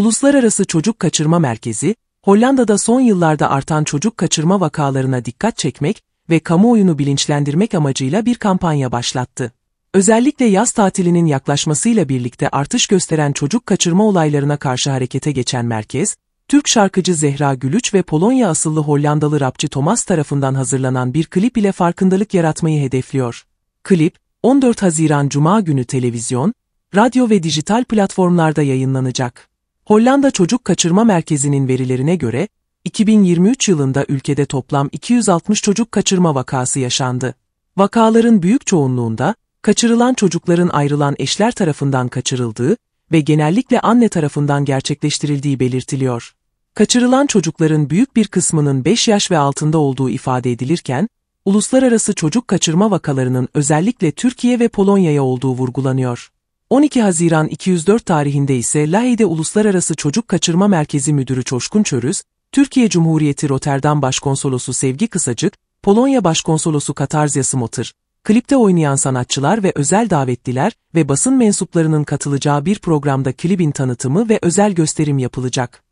Uluslararası Çocuk Kaçırma Merkezi, Hollanda'da son yıllarda artan çocuk kaçırma vakalarına dikkat çekmek ve kamuoyunu bilinçlendirmek amacıyla bir kampanya başlattı. Özellikle yaz tatilinin yaklaşmasıyla birlikte artış gösteren çocuk kaçırma olaylarına karşı harekete geçen merkez, Türk şarkıcı Zehra Gülüç ve Polonya asıllı Hollandalı rapçi Thomas tarafından hazırlanan bir klip ile farkındalık yaratmayı hedefliyor. Klip, 14 Haziran Cuma günü televizyon, radyo ve dijital platformlarda yayınlanacak. Hollanda Çocuk Kaçırma Merkezi'nin verilerine göre, 2023 yılında ülkede toplam 260 çocuk kaçırma vakası yaşandı. Vakaların büyük çoğunluğunda, kaçırılan çocukların ayrılan eşler tarafından kaçırıldığı ve genellikle anne tarafından gerçekleştirildiği belirtiliyor. Kaçırılan çocukların büyük bir kısmının 5 yaş ve altında olduğu ifade edilirken, uluslararası çocuk kaçırma vakalarının özellikle Türkiye ve Polonya'ya olduğu vurgulanıyor. 12 Haziran 204 tarihinde ise Lahey'de Uluslararası Çocuk Kaçırma Merkezi Müdürü Çoşkun Çörüz, Türkiye Cumhuriyeti Rotterdam Başkonsolosu Sevgi Kısacık, Polonya Başkonsolosu Katarzya Smotır, klipte oynayan sanatçılar ve özel davetliler ve basın mensuplarının katılacağı bir programda klibin tanıtımı ve özel gösterim yapılacak.